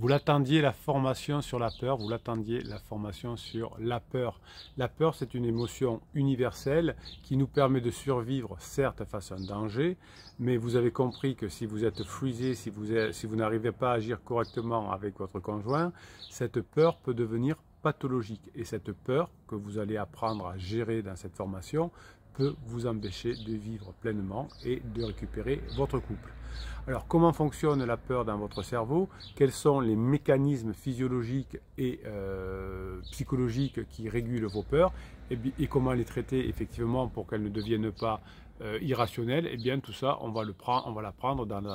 Vous l'attendiez la formation sur la peur, vous l'attendiez la formation sur la peur. La peur, c'est une émotion universelle qui nous permet de survivre, certes, face à un danger, mais vous avez compris que si vous êtes frisé, si vous, si vous n'arrivez pas à agir correctement avec votre conjoint, cette peur peut devenir et cette peur que vous allez apprendre à gérer dans cette formation peut vous empêcher de vivre pleinement et de récupérer votre couple. Alors comment fonctionne la peur dans votre cerveau Quels sont les mécanismes physiologiques et euh, psychologiques qui régulent vos peurs eh et, comment les traiter effectivement pour qu'elles ne deviennent pas euh, irrationnel et eh bien tout ça, on va, le prendre, on va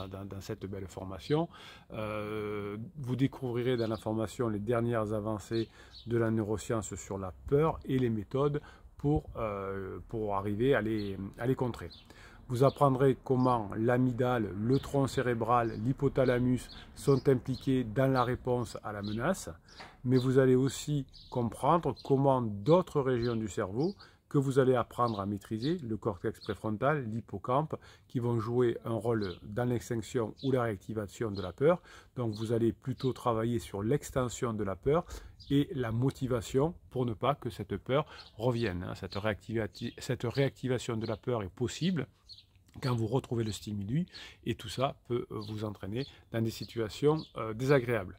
dans, cette belle formation. Euh, vous découvrirez dans la formation les dernières avancées de la neuroscience sur la peur et les méthodes pour, euh, arriver à les, contrer. Vous apprendrez comment l'amidale, le tronc cérébral, l'hypothalamus sont impliqués dans la réponse à la menace, mais vous allez aussi comprendre comment d'autres régions du cerveau vous allez apprendre à maîtriser, le cortex préfrontal, l'hippocampe, qui vont jouer un rôle dans l'extinction ou la réactivation de la peur. Donc vous allez plutôt travailler sur l'extension de la peur et la motivation pour ne pas que cette peur revienne. Hein. Cette, cette réactivation de la peur est possible quand vous retrouvez le stimuli et tout ça peut euh, vous entraîner dans des situations euh, désagréables.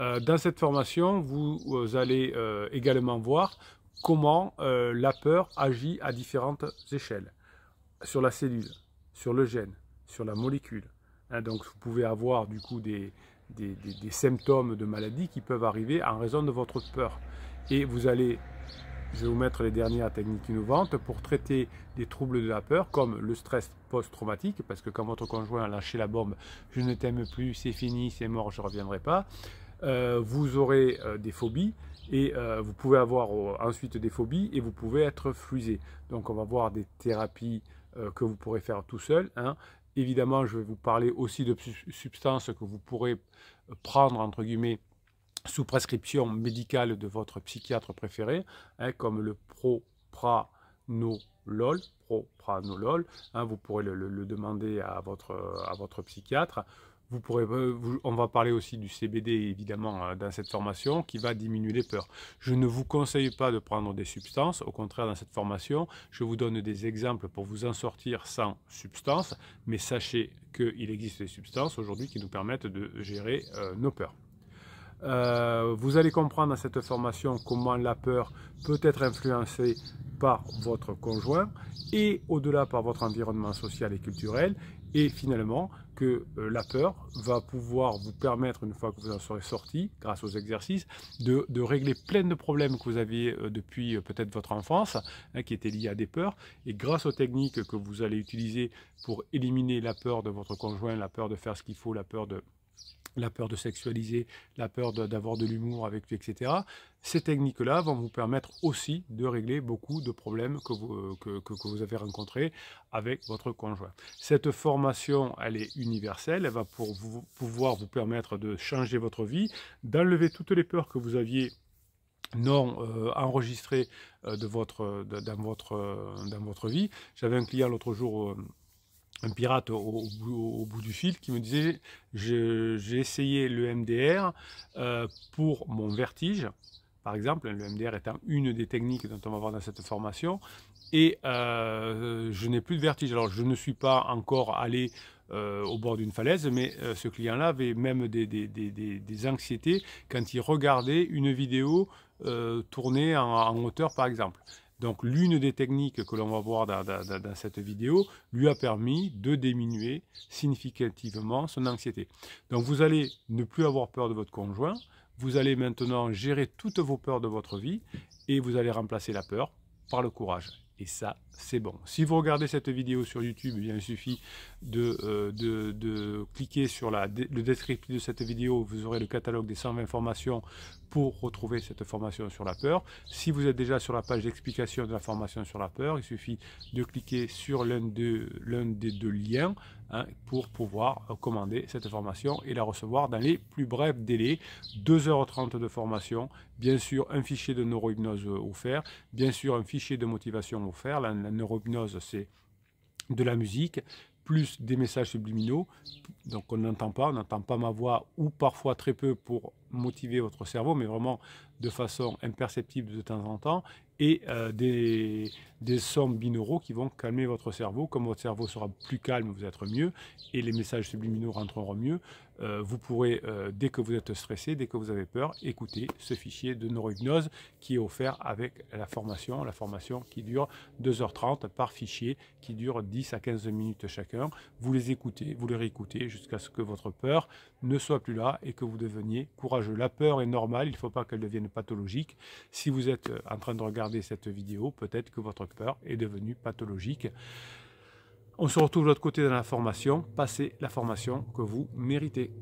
Euh, dans cette formation, vous allez également voir comment euh, la peur agit à différentes échelles, sur la cellule, sur le gène, sur la molécule. Hein, donc vous pouvez avoir du coup des, symptômes de maladie qui peuvent arriver en raison de votre peur. Et vous allez, je vais vous mettre les dernières techniques innovantes pour traiter des troubles de la peur, comme le stress post-traumatique, parce que quand votre conjoint a lâché la bombe, je ne t'aime plus, c'est fini, c'est mort, je ne reviendrai pas. Euh, vous aurez euh, des phobies, et euh, vous pouvez avoir euh, ensuite des phobies et vous pouvez être fusé. Donc on va voir des thérapies euh, que vous pourrez faire tout seul. Hein. Évidemment, je vais vous parler aussi de substances que vous pourrez prendre, entre guillemets, sous prescription médicale de votre psychiatre préféré, hein, comme le propranolol, propranolol hein. vous pourrez le, demander à votre psychiatre, pourrez, euh, vous, on va parler aussi du CBD évidemment hein, dans cette formation qui va diminuer les peurs. Je ne vous conseille pas de prendre des substances, au contraire dans cette formation, je vous donne des exemples pour vous en sortir sans substance, mais sachez qu'il existe des substances aujourd'hui qui nous permettent de gérer euh, nos peurs. Euh, vous allez comprendre dans cette formation comment la peur peut être influencée par votre conjoint et au-delà par votre environnement social et culturel et finalement que euh, la peur va pouvoir vous permettre, une fois que vous en serez sorti, grâce aux exercices, de, régler plein de problèmes que vous aviez euh, depuis euh, peut-être votre enfance, hein, qui étaient liés à des peurs, et grâce aux techniques que vous allez utiliser pour éliminer la peur de votre conjoint, la peur de faire ce qu'il faut, la peur de la peur de sexualiser, la peur d'avoir de, l'humour avec lui, etc. Ces techniques-là vont vous permettre aussi de régler beaucoup de problèmes euh, que vous, avez rencontrés avec votre conjoint. Cette formation, elle est universelle, elle va pour vous, pouvoir vous permettre de changer votre vie, d'enlever toutes les peurs que vous aviez non euh, enregistrées euh, de votre, dans, votre, dans votre vie. J'avais un client l'autre jour un pirate au, bout du fil qui me disait j'ai essayé le MDR euh, pour mon vertige, par exemple, le MDR étant une des techniques dont on va voir dans cette formation, et euh, je n'ai plus de vertige. Alors je ne suis pas encore allé euh, au bord d'une falaise, mais ce client-là avait même des, anxiétés quand il regardait une vidéo tournée en hauteur, par exemple. Donc l'une des techniques que l'on va voir dans, dans, cette vidéo lui a permis de diminuer significativement son anxiété. Donc vous allez ne plus avoir peur de votre conjoint, vous allez maintenant gérer toutes vos peurs de votre vie et vous allez remplacer la peur par le courage et ça c'est bon. Si vous regardez cette vidéo sur YouTube, eh il suffit de, euh, cliquer sur le descriptif de cette vidéo, vous aurez le catalogue des 120 formations pour retrouver cette formation sur la peur. Si vous êtes déjà sur la page d'explication de la formation sur la peur, il suffit de cliquer sur l'un des deux liens Hein, pour pouvoir commander cette formation et la recevoir dans les plus brefs délais. 2h30 de formation, bien sûr un fichier de neurohypnose offert, bien sûr un fichier de motivation offert. la neurohypnose, c'est de la musique, plus des messages subliminaux. Donc on n'entend pas, on n'entend pas ma voix ou parfois très peu pour motiver votre cerveau, mais vraiment de façon imperceptible de temps en temps, et euh, des, des sommes binauraux qui vont calmer votre cerveau. Comme votre cerveau sera plus calme, vous êtes mieux, et les messages subliminaux rentreront mieux. Euh, vous pourrez, euh, dès que vous êtes stressé, dès que vous avez peur, écouter ce fichier de neurohypnose qui est offert avec la formation, la formation qui dure 2h30 par fichier, qui dure 10 à 15 minutes chacun. Vous les écoutez, vous les réécoutez jusqu'à ce que votre peur ne soit plus là et que vous deveniez courageux la peur est normale, il ne faut pas qu'elle devienne pathologique. Si vous êtes euh, en train de regarder cette vidéo, peut-être que votre peur est devenue pathologique. On se retrouve de l'autre côté dans la formation. Passez la formation que vous méritez.